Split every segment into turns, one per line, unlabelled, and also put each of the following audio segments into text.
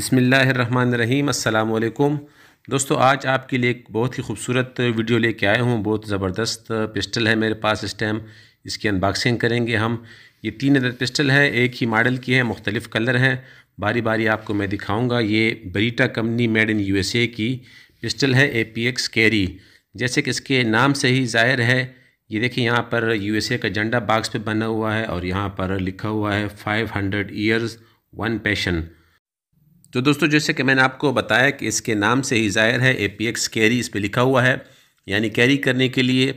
अस्सलाम वालेकुम दोस्तों आज आपके लिए एक बहुत ही खूबसूरत वीडियो लेके आए हूँ बहुत ज़बरदस्त पिस्टल है मेरे पास इस टाइम इसकी अनबॉक्सिंग करेंगे हम ये तीन अदर पिस्टल है एक ही मॉडल की है मुख्तलिफ़ कलर हैं बारी बारी आपको मैं दिखाऊंगा ये Beretta company made in USA की पिस्टल है ए पी एक्स कैरी जैसे कि इसके नाम से ही जाहिर है ये देखिए यहाँ पर ए का झंडा बाक्स पर बना हुआ है और यहाँ पर लिखा हुआ है five hundred years one passion तो दोस्तों जैसे कि मैंने आपको बताया कि इसके नाम से ही जाहिर है ए पी एक्स कैरी इस पर लिखा हुआ है यानी कैरी करने के लिए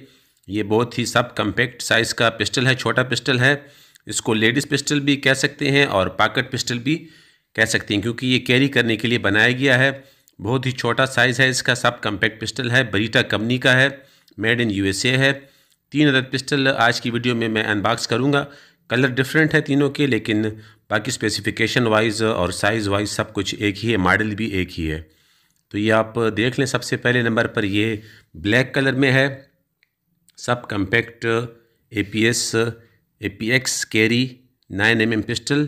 ये बहुत ही सब कम्पैक्ट साइज़ का पिस्टल है छोटा पिस्टल है इसको लेडीज़ पिस्टल भी कह सकते हैं और पाकट पिस्टल भी कह सकते हैं क्योंकि ये कैरी करने के लिए बनाया गया है बहुत ही छोटा साइज़ है इसका सब कम्पैक्ट पिस्टल है बरीटा कंपनी का है मेड इन यूएसए है तीन अदद पिस्टल आज की वीडियो में मैं अनबॉक्स करूँगा कलर डिफरेंट है तीनों के लेकिन बाकी स्पेसिफिकेशन वाइज और साइज़ वाइज सब कुछ एक ही है मॉडल भी एक ही है तो ये आप देख लें सबसे पहले नंबर पर ये ब्लैक कलर में है सब compact A P S A P X carry nine M M pistol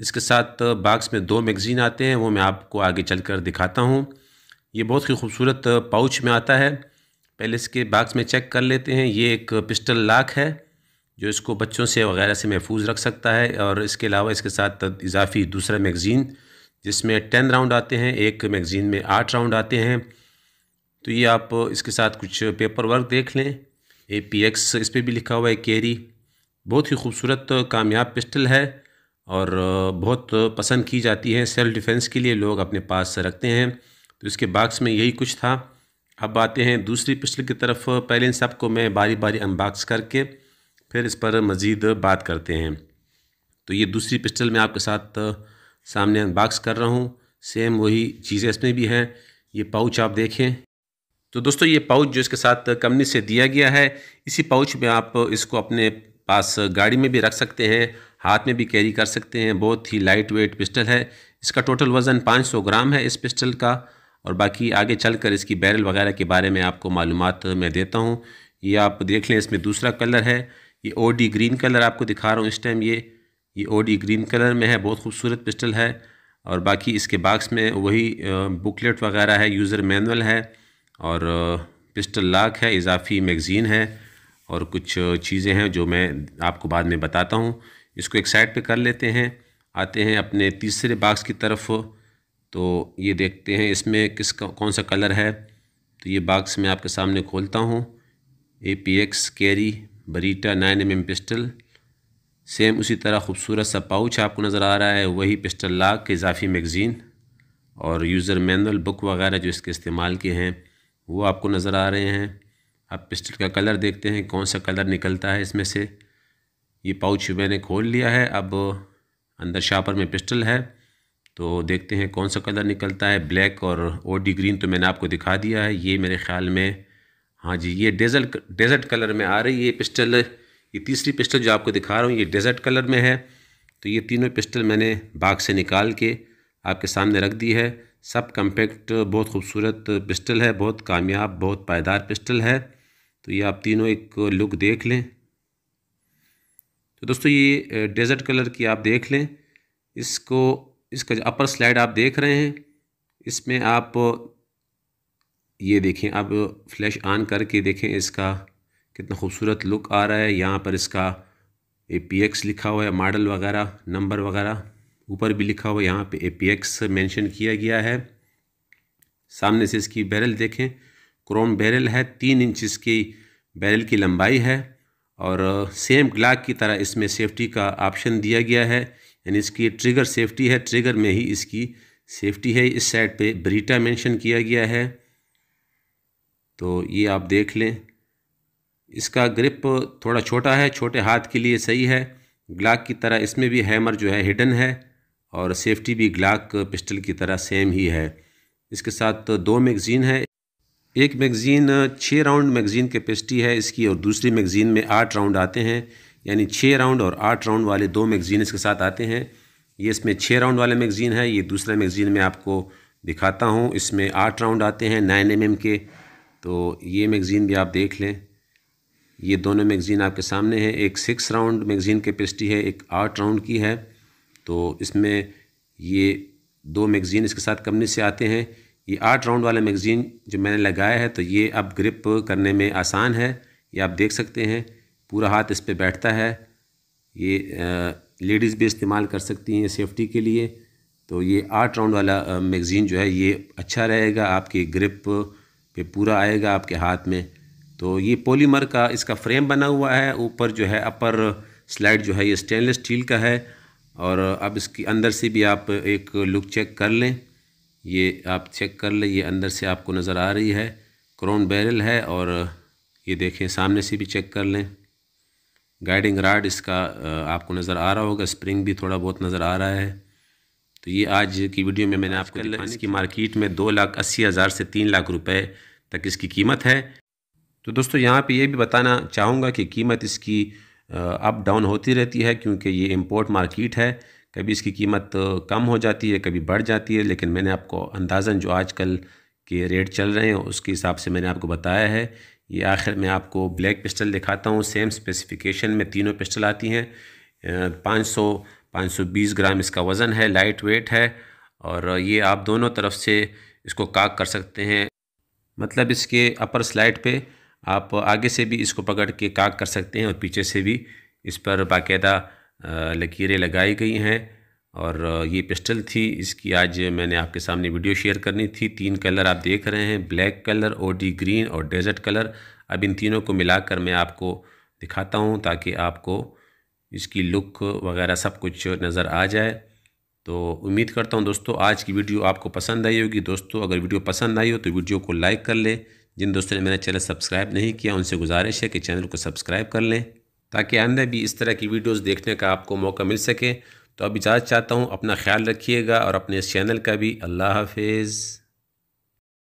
इसके साथ बाक्स में दो मैगज़ीन आते हैं वो मैं आपको आगे चल कर दिखाता हूँ ये बहुत ही खूबसूरत पाउच में आता है पहले इसके बाक्स में चेक कर लेते हैं ये एक पिस्टल लाख है जो इसको बच्चों से वगैरह से महफूज रख सकता है और इसके अलावा इसके साथ इजाफी दूसरा मैगज़ीन जिसमें टेन राउंड आते हैं एक मैगज़ीन में आठ राउंड आते हैं तो ये आप इसके साथ कुछ पेपर वर्क देख लें ए पी एक्स इस पर भी लिखा हुआ है कैरी बहुत ही खूबसूरत कामयाब पिस्टल है और बहुत पसंद की जाती है सेल्फ डिफेंस के लिए लोग अपने पास रखते हैं तो इसके बाक्स में यही कुछ था अब आते हैं दूसरी पिस्टल की तरफ पहले इन सबको मैं बारी बारी अनबाक्स करके फिर इस पर मज़ीद बात करते हैं तो ये दूसरी पिस्टल मैं आपके साथ सामने अनबॉक्स कर रहा हूँ सेम वही चीज़ें इसमें भी हैं ये पाउच आप देखें तो दोस्तों ये पाउच जो इसके साथ कंपनी से दिया गया है इसी पाउच में आप इसको अपने पास गाड़ी में भी रख सकते हैं हाथ में भी कैरी कर सकते हैं बहुत ही लाइट वेट पिस्टल है इसका टोटल वज़न 500 ग्राम है इस पिस्टल का और बाकी आगे चलकर इसकी बैरल वगैरह के बारे में आपको मालूम मैं देता हूँ ये आप देख लें इसमें दूसरा कलर है ये ओ डी ग्रीन कलर आपको दिखा रहा हूँ इस टाइम ये ये ओ डी ग्रीन कलर में है बहुत खूबसूरत पिस्टल है और बाकी इसके बाक्स में वही बुकलेट वगैरह है यूज़र मैनुअल है और पिस्टल लाख है इजाफी मैगज़ीन है और कुछ चीज़ें हैं जो मैं आपको बाद में बताता हूँ इसको एक साइड पे कर लेते हैं आते हैं अपने तीसरे बाक्स की तरफ तो ये देखते हैं इसमें किस कौन सा कलर है तो ये बाक्स मैं आपके सामने खोलता हूँ A P X carry Beretta nine M M pistol same उसी तरह खूबसूरत सा पाउच आपको नज़र आ रहा है वही पिस्टल लाक के इजाफी मैगज़ीन और यूज़र मैनुअल बुक वगैरह जो इसके इस्तेमाल के हैं वो आपको नज़र आ रहे हैं आप पिस्टल का कलर देखते हैं कौन सा कलर निकलता है इसमें से ये पाउच मैंने खोल लिया है अब अंदर शापर में पिस्टल है तो देखते हैं कौन सा कलर निकलता है ब्लैक और ओडी ग्रीन तो मैंने आपको दिखा दिया है ये मेरे ख्याल में हाँ जी ये डेजल डेजर्ट कलर में आ रही है ये पिस्टल ये तीसरी पिस्टल जो आपको दिखा रहा हूँ ये डेजर्ट कलर में है तो ये तीनों पिस्टल मैंने बाग से निकाल के आपके सामने रख दी है सब कम्पैक्ट बहुत खूबसूरत पिस्टल है बहुत कामयाब बहुत पायदार पिस्टल है तो ये आप तीनों एक लुक देख लें तो दोस्तों ये डेजर्ट कलर की आप देख लें इसको इसका जो अपर स्लाइड आप देख रहे हैं इसमें आप ये देखें अब फ्लैश ऑन करके देखें इसका कितना खूबसूरत लुक आ रहा है यहाँ पर इसका ए पी एक्स लिखा हुआ है मॉडल वगैरह नंबर वगैरह ऊपर भी लिखा हुआ है यहाँ पे ए पी एक्स मैंशन किया गया है सामने से इसकी बैरल देखें क्रोम बैरल है तीन इंच इसकी बैरल की लंबाई है और सेम ग्लाक की तरह इसमें सेफ्टी का ऑप्शन दिया गया है यानी इसकी ट्रिगर सेफ्टी है ट्रिगर में ही इसकी सेफ्टी है इस साइड पे ब्रीटा मेंशन किया गया है तो ये आप देख लें इसका ग्रिप थोड़ा छोटा है छोटे हाथ के लिए सही है ग्लाक की तरह इसमें भी हैमर जो है हिडन है और सेफ्टी भी ग्लाक पिस्टल की तरह सेम ही है इसके साथ दो मैगज़ीन है एक मैगज़ीन छः राउंड मैगज़ीन कैपेसिटी है इसकी और दूसरी मैगज़ीन में आठ राउंड आते हैं यानी छः राउंड और आठ राउंड वाले दो मैगज़ीन इसके साथ आते हैं ये इसमें छः राउंड वाले मैगज़ीन है ये दूसरा मैगज़ीन में आपको दिखाता हूँ इसमें आठ राउंड आते हैं नाइन एम के तो ये मैगज़ीन भी आप देख लें ये दोनों मैगज़ीन आपके सामने हैं एक सिक्स राउंड मैगज़ीन कैपेसिटी है एक आठ राउंड की है तो इसमें ये दो मैगज़ीन इसके साथ कंपनी से आते हैं ये आठ राउंड वाला मैगज़ीन जो मैंने लगाया है तो ये अब ग्रिप करने में आसान है ये आप देख सकते हैं पूरा हाथ इस पर बैठता है ये लेडीज़ भी इस्तेमाल कर सकती हैं सेफ्टी के लिए तो ये आठ राउंड वाला मैगज़ीन जो है ये अच्छा रहेगा आपकी ग्रिप पे पूरा आएगा आपके हाथ में तो ये पॉलीमर का इसका फ्रेम बना हुआ है ऊपर जो है अपर स्लाइड जो है ये स्टेनलेस स्टील का है और अब इसकी अंदर से भी आप एक लुक चेक कर लें ये आप चेक कर लें ये अंदर से आपको नज़र आ रही है क्रोन बैरल है और ये देखें सामने से भी चेक कर लें गाइडिंग राड इसका आपको नज़र आ रहा होगा स्प्रिंग भी थोड़ा बहुत नज़र आ रहा है तो ये आज की वीडियो में मैंने आपको इसकी मार्केट में दो लाख अस्सी हज़ार से तीन लाख रुपए तक इसकी कीमत है तो दोस्तों यहाँ पे ये भी बताना चाहूँगा कि कीमत इसकी अप डाउन होती रहती है क्योंकि ये इम्पोर्ट मार्किट है कभी इसकी कीमत कम हो जाती है कभी बढ़ जाती है लेकिन मैंने आपको अंदाज़न जो आज के रेट चल रहे हैं उसके हिसाब से मैंने आपको बताया है ये आखिर में आपको ब्लैक पिस्टल दिखाता हूँ सेम स्पेसिफिकेशन में तीनों पिस्टल आती हैं पाँच सौ 520 ग्राम इसका वज़न है लाइट वेट है और ये आप दोनों तरफ से इसको काक कर सकते हैं मतलब इसके अपर स्लाइड पे आप आगे से भी इसको पकड़ के काक कर सकते हैं और पीछे से भी इस पर बाकायदा लकीरें लगाई गई हैं और ये पिस्टल थी इसकी आज मैंने आपके सामने वीडियो शेयर करनी थी तीन कलर आप देख रहे हैं ब्लैक कलर ओडी ग्रीन और डेजर्ट कलर अब इन तीनों को मिलाकर मैं आपको दिखाता हूँ ताकि आपको इसकी लुक वगैरह सब कुछ नज़र आ जाए तो उम्मीद करता हूँ दोस्तों आज की वीडियो आपको पसंद आई होगी दोस्तों अगर वीडियो पसंद आई हो तो वीडियो को लाइक कर लें जिन दोस्तों ने मेरा चैनल सब्सक्राइब नहीं किया उनसे गुजारिश है कि चैनल को सब्सक्राइब कर लें ताकि आंदे भी इस तरह की वीडियोस देखने का आपको मौका मिल सके तो अब इजाज़त चाहता हूँ अपना ख्याल रखिएगा और अपने इस चैनल का भी अल्लाह हाफिज़